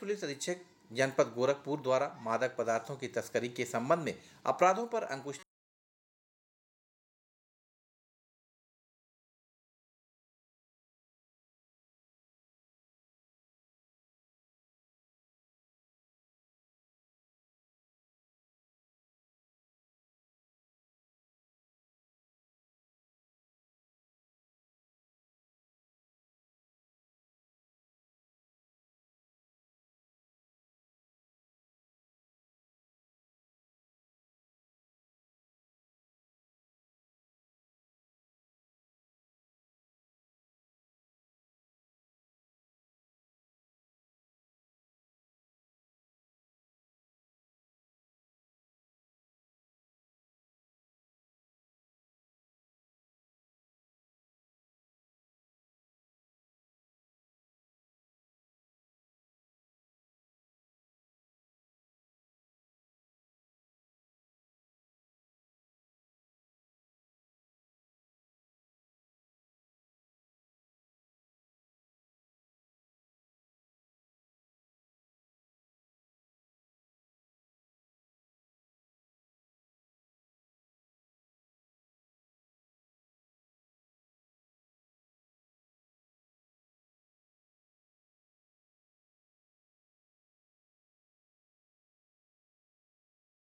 police अधीक्षक जनपद गोरखपुर द्वारा मादक पदार्थों की तस्करी के संबंध में अपराधों पर अंकुश